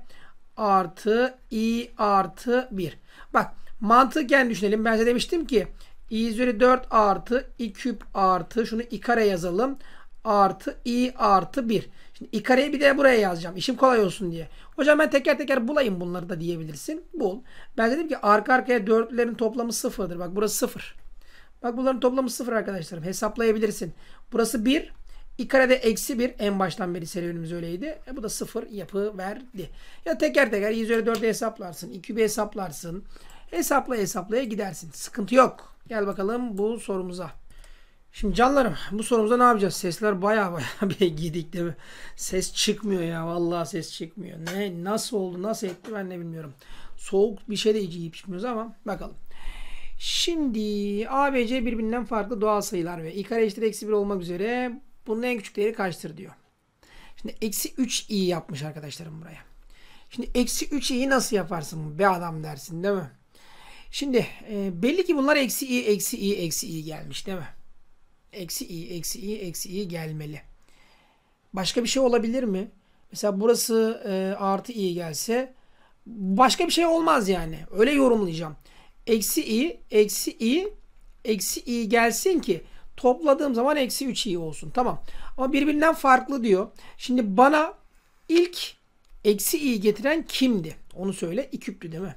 Speaker 1: artı i artı 1. Bak mantıken düşünelim. Ben size demiştim ki i üzeri 4 artı i küp artı şunu i kare yazalım. Artı i artı 1. Şimdi i kareyi bir de buraya yazacağım. İşim kolay olsun diye. Hocam ben teker teker bulayım bunları da diyebilirsin. Bul. Ben dedim ki arka arkaya dörtlülerin toplamı sıfırdır. Bak burası sıfır. Bak bunların toplamı sıfır arkadaşlarım. Hesaplayabilirsin. Burası 1 i karede eksi 1 en baştan beri serüvenimiz öyleydi. E, bu da 0 yapı verdi. Ya teker teker 100 üzeri hesaplarsın. 2 b hesaplarsın. Hesapla hesaplaya gidersin. Sıkıntı yok. Gel bakalım bu sorumuza. Şimdi canlarım bu sorumuza ne yapacağız? Sesler baya baya bir gidik değil mi? Ses çıkmıyor ya. Vallahi ses çıkmıyor. Ne nasıl oldu? Nasıl etti ben de bilmiyorum. Soğuk bir şey de iyice yiyip içmiyoruz ama bakalım. Şimdi A ve C birbirinden farklı doğal sayılar ve i kare eşittir eksi 1 olmak üzere bunun en küçük değeri kaçtır diyor. Şimdi eksi 3i yapmış arkadaşlarım buraya. Şimdi eksi 3i'yi nasıl yaparsın be adam dersin değil mi? Şimdi e, belli ki bunlar eksi i, eksi i, eksi i gelmiş değil mi? Eksi i, eksi i, eksi i gelmeli. Başka bir şey olabilir mi? Mesela burası e, artı i gelse başka bir şey olmaz yani. Öyle yorumlayacağım. Eksi i, eksi i, eksi i gelsin ki topladığım zaman eksi 3 iyi olsun. Tamam. Ama birbirinden farklı diyor. Şimdi bana ilk eksi i'yi getiren kimdi? Onu söyle. İküptü değil mi?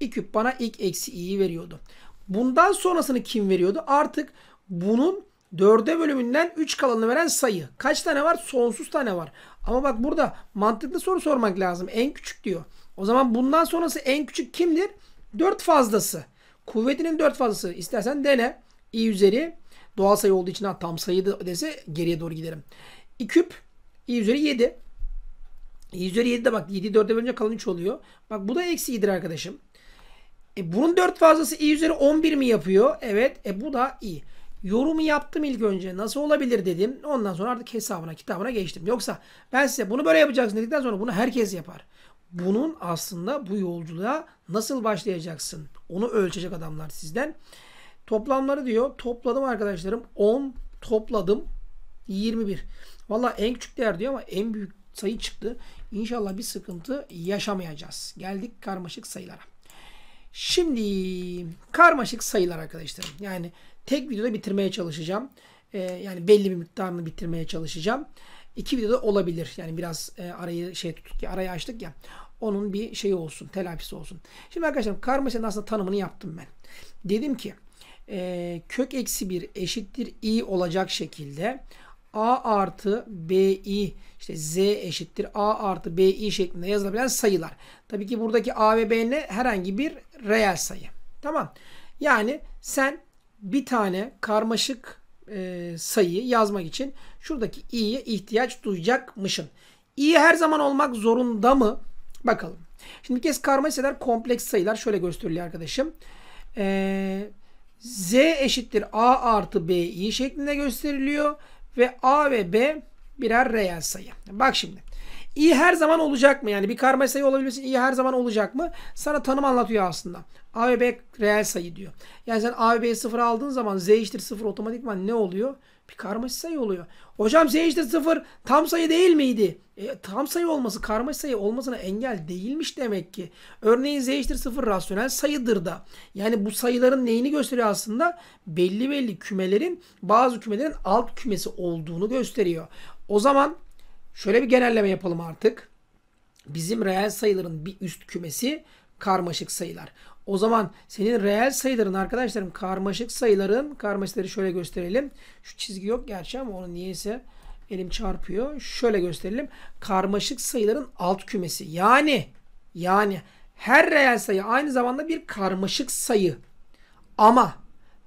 Speaker 1: İküp bana ilk eksi i'yi veriyordu. Bundan sonrasını kim veriyordu? Artık bunun 4'e bölümünden 3 kalanını veren sayı. Kaç tane var? Sonsuz tane var. Ama bak burada mantıklı soru sormak lazım. En küçük diyor. O zaman bundan sonrası en küçük kimdir? 4 fazlası. Kuvvetinin 4 fazlası. İstersen dene. i üzeri Doğal sayı olduğu için ha, tam sayı da dese geriye doğru giderim. 2 küp i üzeri 7. i üzeri 7 de bak 7'yi 4'e bölünce kalan 3 oluyor. Bak bu da eksi i'dir arkadaşım. E, bunun 4 fazlası i üzeri 11 mi yapıyor? Evet. E bu da i. Yorumu yaptım ilk önce. Nasıl olabilir dedim. Ondan sonra artık hesabına, kitabına geçtim. Yoksa ben size bunu böyle yapacaksın dedikten sonra bunu herkes yapar. Bunun aslında bu yolculuğa nasıl başlayacaksın? Onu ölçecek adamlar sizden. Toplamları diyor topladım arkadaşlarım 10 topladım 21. Valla en küçük değer diyor ama en büyük sayı çıktı. İnşallah bir sıkıntı yaşamayacağız. Geldik karmaşık sayılara. Şimdi karmaşık sayılar arkadaşlarım. Yani tek videoda bitirmeye çalışacağım. Ee, yani belli bir miktarını bitirmeye çalışacağım. İki videoda olabilir. Yani biraz e, arayı şey tuttuk ya arayı açtık ya. Onun bir şeyi olsun, telafisi olsun. Şimdi arkadaşlar karmaşık aslında tanımını yaptım ben. Dedim ki e, kök eksi 1 eşittir i olacak şekilde a artı bi işte z eşittir a artı bi şeklinde yazılabilen sayılar. Tabii ki buradaki a ve b ile herhangi bir reel sayı. Tamam. Yani sen bir tane karmaşık e, sayıyı yazmak için şuradaki i'ye ihtiyaç duyacakmışsın. i her zaman olmak zorunda mı? Bakalım. Şimdi bir kez karmaşık sayılar kompleks sayılar şöyle gösteriliyor arkadaşım. Ee, Z eşittir A artı BI şeklinde gösteriliyor. Ve A ve B birer reel sayı. Bak şimdi. i her zaman olacak mı? Yani bir karma sayı olabilirsin. i her zaman olacak mı? Sana tanım anlatıyor aslında. A ve B reel sayı diyor. Yani sen A ve B'yi sıfır aldığın zaman Z eşittir sıfır otomatikman ne oluyor? Bir karmaşık sayı oluyor. Hocam z eşittir tam sayı değil miydi? E, tam sayı olması karmaşık sayı olmasına engel değilmiş demek ki. Örneğin z eşittir rasyonel sayıdır da. Yani bu sayıların neyini gösteriyor aslında? Belli belli kümelerin bazı kümelerin alt kümesi olduğunu gösteriyor. O zaman şöyle bir genelleme yapalım artık. Bizim reel sayıların bir üst kümesi karmaşık sayılar. O zaman senin reel sayıların arkadaşlarım karmaşık sayıların karmaşıkları şöyle gösterelim. Şu çizgi yok gerçi ama onu niyeyse elim çarpıyor. Şöyle gösterelim. Karmaşık sayıların alt kümesi. Yani yani her reel sayı aynı zamanda bir karmaşık sayı. Ama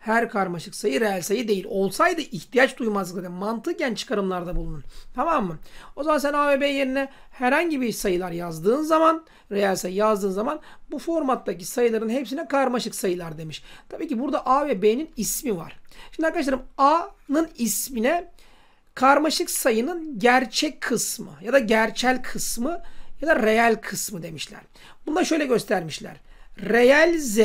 Speaker 1: her karmaşık sayı reel sayı değil. Olsaydı ihtiyaç duymazdık zaten. Mantıken çıkarımlarda bulunun. Tamam mı? O zaman sen A ve B yerine herhangi bir sayılar yazdığın zaman, reel sayı yazdığın zaman bu formattaki sayıların hepsine karmaşık sayılar demiş. Tabii ki burada A ve B'nin ismi var. Şimdi arkadaşlarım A'nın ismine karmaşık sayının gerçek kısmı ya da gerçel kısmı ya da reel kısmı demişler. Bunu da şöyle göstermişler. Reel Z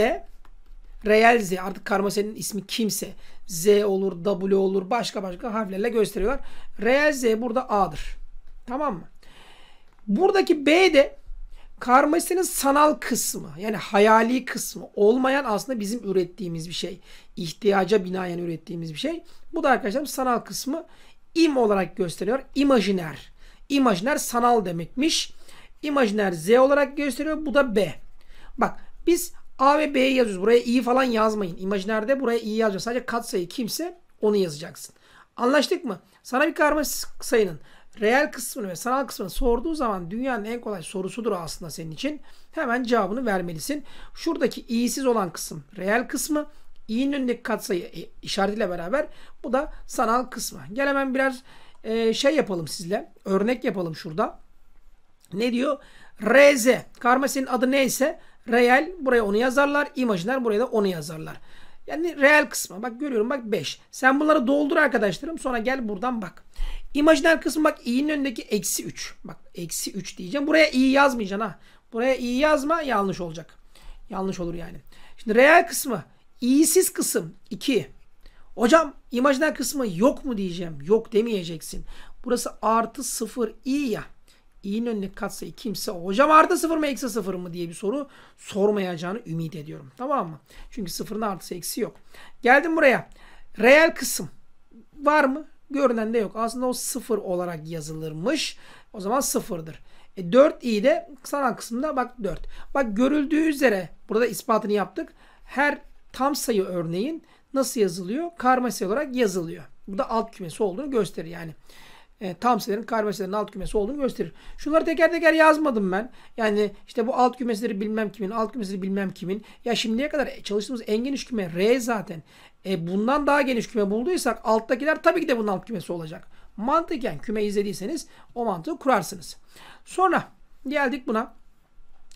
Speaker 1: Real z artık karma senin ismi kimse z olur w olur başka başka harflerle gösteriyorlar. Real z burada a'dır. Tamam mı? Buradaki b de karmaşanın sanal kısmı yani hayali kısmı olmayan aslında bizim ürettiğimiz bir şey. İhtiyaca binaen ürettiğimiz bir şey. Bu da arkadaşlar sanal kısmı im olarak gösteriyor. İmajiner. İmajiner sanal demekmiş. İmajiner z olarak gösteriyor. Bu da b. Bak biz A ve B'yi yazıyoruz. Buraya i'yi falan yazmayın. İmajinerde buraya i'yi yazacağız. Sadece katsayı kimse onu yazacaksın. Anlaştık mı? Sana bir karmaşık sayının reel kısmını ve sanal kısmını sorduğu zaman dünyanın en kolay sorusudur aslında senin için. Hemen cevabını vermelisin. Şuradaki i'siz olan kısım reel kısmı. i'nin önündeki katsayı e, işaretiyle beraber bu da sanal kısmı. Gel hemen biraz e, şey yapalım sizle. Örnek yapalım şurada. Ne diyor? RZ. Karmaşanın adı neyse Reel buraya onu yazarlar. imaginer buraya da onu yazarlar. Yani reel kısmı. Bak görüyorum bak 5. Sen bunları doldur arkadaşlarım. Sonra gel buradan bak. Imaginer kısmı bak i'nin önündeki eksi 3. Bak eksi 3 diyeceğim. Buraya i yazmayacaksın ha. Buraya i yazma yanlış olacak. Yanlış olur yani. Şimdi reel kısmı. i'siz kısım 2. Hocam imajiner kısmı yok mu diyeceğim. Yok demeyeceksin. Burası artı 0 i ya i'nin önüne katsayı kimse hocam artı sıfır mı eksi sıfır mı diye bir soru sormayacağını ümit ediyorum. Tamam mı? Çünkü sıfırın artısı eksi yok. Geldim buraya. Reel kısım var mı? Görünen de yok. Aslında o sıfır olarak yazılırmış. O zaman sıfırdır. E 4i de sanal kısmında bak 4. Bak görüldüğü üzere burada ispatını yaptık. Her tam sayı örneğin nasıl yazılıyor? Karma sayı olarak yazılıyor. Bu da alt kümesi olduğunu gösterir yani e, tam sitelerin karma sitelerin alt kümesi olduğunu gösterir. Şunları teker teker yazmadım ben. Yani işte bu alt kümesleri bilmem kimin, alt kümesleri bilmem kimin. Ya şimdiye kadar çalıştığımız en geniş küme R zaten. E, bundan daha geniş küme bulduysak alttakiler tabii ki de bunun alt kümesi olacak. Mantıken küme izlediyseniz o mantığı kurarsınız. Sonra geldik buna.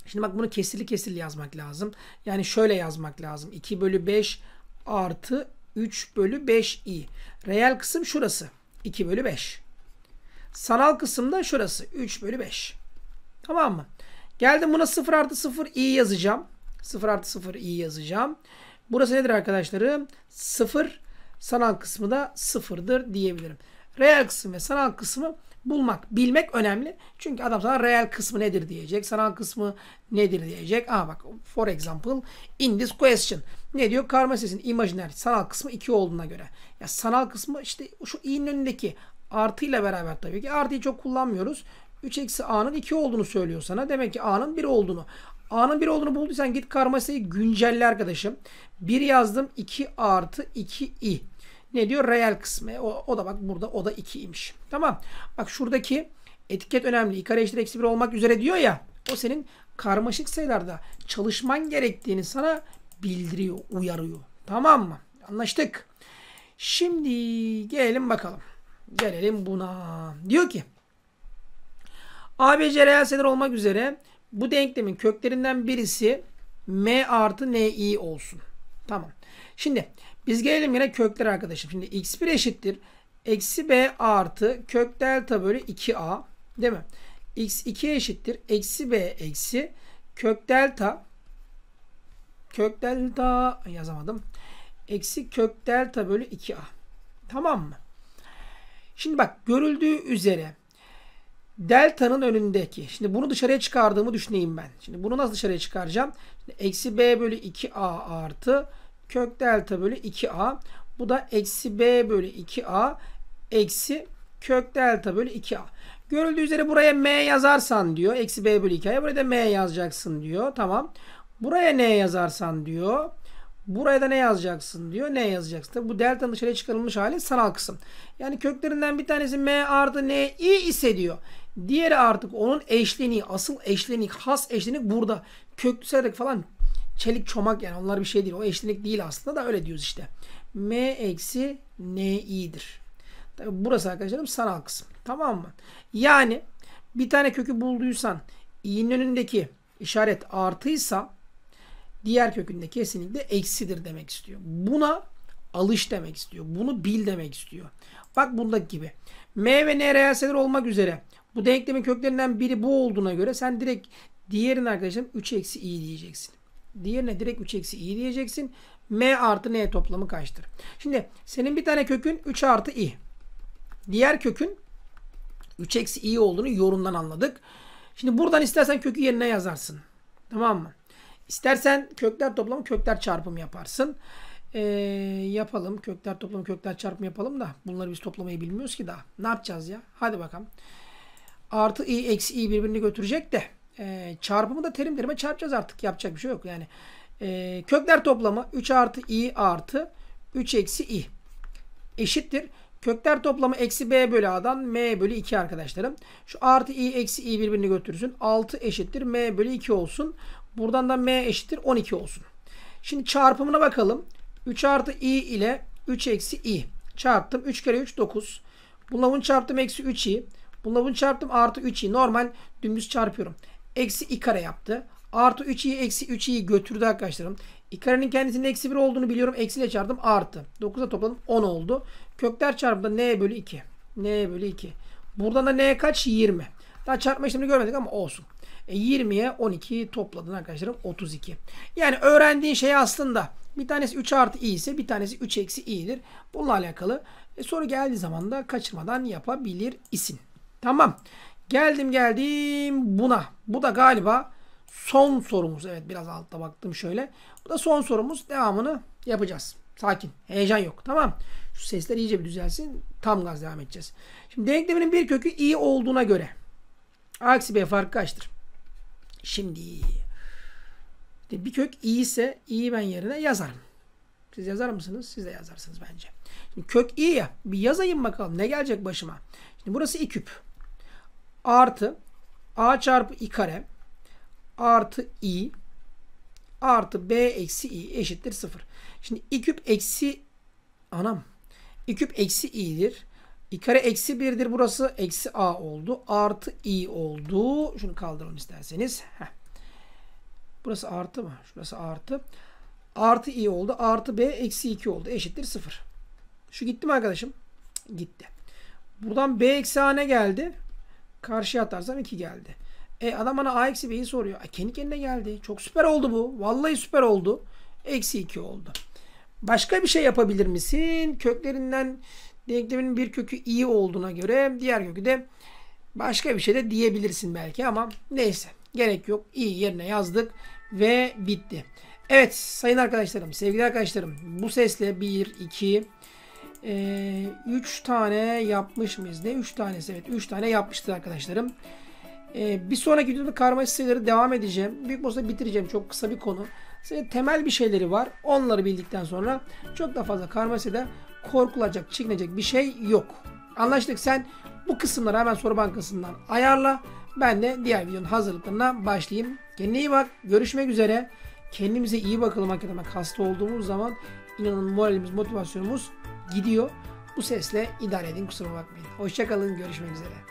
Speaker 1: Şimdi bak bunu kesirli kesirli yazmak lazım. Yani şöyle yazmak lazım. 2 bölü 5 artı 3 bölü 5i. Reel kısım şurası. 2 bölü 5. Sanal kısımda şurası 3 bölü 5. Tamam mı? Geldim buna 0 artı 0 i yazacağım. 0 artı 0 i yazacağım. Burası nedir arkadaşlarım? 0 sanal kısmı da 0'dır diyebilirim. Real kısım ve sanal kısmı bulmak, bilmek önemli. Çünkü adam sana real kısmı nedir diyecek, sanal kısmı nedir diyecek. Aa bak for example in this question. Ne diyor? Karma sesin imajiner sanal kısmı 2 olduğuna göre. Ya sanal kısmı işte şu i'nin önündeki artıyla beraber tabii ki. Artıyı çok kullanmıyoruz. 3 eksi a'nın 2 olduğunu söylüyor sana. Demek ki a'nın 1 olduğunu. A'nın 1 olduğunu bulduysan git karmaşayı güncelle arkadaşım. 1 yazdım 2 artı 2i. Ne diyor? Reel kısmı. E, o, o da bak burada o da 2 2'ymiş. Tamam. Bak şuradaki etiket önemli. i kare eşittir eksi 1 olmak üzere diyor ya. O senin karmaşık sayılarda çalışman gerektiğini sana bildiriyor, uyarıyor. Tamam mı? Anlaştık. Şimdi gelelim bakalım. Gelelim buna. Diyor ki ABC reel sayılar olmak üzere bu denklemin köklerinden birisi M artı NI olsun. Tamam. Şimdi biz gelelim yine kökler arkadaşım. Şimdi x1 eşittir. Eksi b artı kök delta bölü 2a değil mi? x2 eşittir. Eksi b eksi kök delta kök delta yazamadım. Eksi kök delta bölü 2a. Tamam mı? Şimdi bak görüldüğü üzere delta'nın önündeki. Şimdi bunu dışarıya çıkardığımı düşüneyim ben. Şimdi bunu nasıl dışarıya çıkaracağım? Eksi b bölü 2a artı kök delta bölü 2a. Bu da eksi b bölü 2a eksi kök delta bölü 2a. Görüldüğü üzere buraya m yazarsan diyor. Eksi b bölü 2a'ya buraya da m yazacaksın diyor. Tamam. Buraya ne yazarsan diyor. Buraya da ne yazacaksın diyor. Ne yazacaksın? Tabii bu deltanın dışarıya çıkarılmış hali sanal kısım. Yani köklerinden bir tanesi m artı n i ise diyor. Diğeri artık onun eşleniği, asıl eşlenik, has eşlenik burada. Köklü sayıdaki falan çelik çomak yani onlar bir şey değil. O eşlenik değil aslında da öyle diyoruz işte. m eksi n i'dir. Tabii burası arkadaşlarım sanal kısım. Tamam mı? Yani bir tane kökü bulduysan i'nin önündeki işaret artıysa diğer kökünde kesinlikle eksidir demek istiyor. Buna alış demek istiyor. Bunu bil demek istiyor. Bak bundaki gibi. M ve N reelseler olmak üzere. Bu denklemin köklerinden biri bu olduğuna göre sen direkt diğerine arkadaşım 3 eksi i diyeceksin. Diğerine direkt 3 eksi i diyeceksin. M artı N toplamı kaçtır? Şimdi senin bir tane kökün 3 artı i. Diğer kökün 3 eksi i olduğunu yorumdan anladık. Şimdi buradan istersen kökü yerine yazarsın. Tamam mı? İstersen kökler toplamı kökler çarpımı yaparsın. Ee, yapalım. Kökler toplamı kökler çarpımı yapalım da. Bunları biz toplamayı bilmiyoruz ki daha. Ne yapacağız ya? Hadi bakalım. Artı i eksi i birbirini götürecek de. E, çarpımı da terim terime çarpacağız artık. Yapacak bir şey yok. Yani e, kökler toplamı 3 artı i artı 3 eksi i eşittir. Kökler toplamı eksi b bölü a'dan m bölü 2 arkadaşlarım. Şu artı i eksi i birbirini götürsün. 6 eşittir m bölü 2 olsun. Buradan da m eşittir 12 olsun. Şimdi çarpımına bakalım. 3 artı i ile 3 eksi i. Çarptım. 3 kere 3 9. bunu çarptım eksi 3 i. bunu çarptım artı 3 i. Normal dümdüz çarpıyorum. Eksi i kare yaptı. Artı 3 i eksi 3 i götürdü arkadaşlarım. i karenin kendisinin eksi 1 olduğunu biliyorum. eksi ile çarptım artı. 9'a topladım 10 oldu. Kökler çarpımında n bölü 2. n bölü 2. Buradan da n kaç? 20. Daha çarpma işlemini görmedik ama olsun. E, 20'ye 12 topladın arkadaşlarım 32. Yani öğrendiğin şey aslında bir tanesi 3 artı i ise bir tanesi 3 eksi i'dir. Bununla alakalı e, soru geldiği zaman da kaçırmadan yapabilir isin. Tamam. Geldim geldim buna. Bu da galiba son sorumuz. Evet biraz altta baktım şöyle. Bu da son sorumuz. Devamını yapacağız. Sakin. Heyecan yok. Tamam. Şu sesler iyice bir düzelsin. Tam gaz devam edeceğiz. Şimdi denklemin bir kökü i olduğuna göre aksi eksi b farkı kaçtır? Şimdi bir kök i ise i'yi ben yerine yazarım. Siz yazar mısınız? Siz de yazarsınız bence. Şimdi kök i ya. Bir yazayım bakalım ne gelecek başıma. Şimdi burası i küp. Artı a çarpı i kare artı i artı b eksi i eşittir sıfır. Şimdi i küp eksi anam i küp eksi i'dir i kare eksi 1'dir burası. Eksi a oldu. Artı i oldu. Şunu kaldıralım isterseniz. Heh. Burası artı mı? Şurası artı. Artı i oldu. Artı b eksi 2 oldu. Eşittir 0. Şu gitti mi arkadaşım? Gitti. Buradan b eksi a ne geldi? Karşıya atarsam 2 geldi. E adam bana a eksi b'yi soruyor. E, kendi kendine geldi. Çok süper oldu bu. Vallahi süper oldu. Eksi 2 oldu. Başka bir şey yapabilir misin? Köklerinden Denklemin bir kökü iyi olduğuna göre diğer kökü de başka bir şey de diyebilirsin belki ama neyse. Gerek yok. iyi yerine yazdık ve bitti. Evet sayın arkadaşlarım, sevgili arkadaşlarım bu sesle 1, 2, 3 tane yapmış mıyız? Ne 3 tanesi? Evet 3 tane yapmıştır arkadaşlarım. E, bir sonraki videoda karmaşık sayıları devam edeceğim. Büyük olsa bitireceğim. Çok kısa bir konu. Size temel bir şeyleri var. Onları bildikten sonra çok daha fazla karmaşık korkulacak, çekinecek bir şey yok. Anlaştık sen bu kısımları hemen soru bankasından ayarla. Ben de diğer videonun hazırlıklarına başlayayım. Kendine iyi bak. Görüşmek üzere. Kendimize iyi bakalım hakikaten. hasta olduğumuz zaman inanın moralimiz, motivasyonumuz gidiyor. Bu sesle idare edin kusura bakmayın. Hoşçakalın. Görüşmek üzere.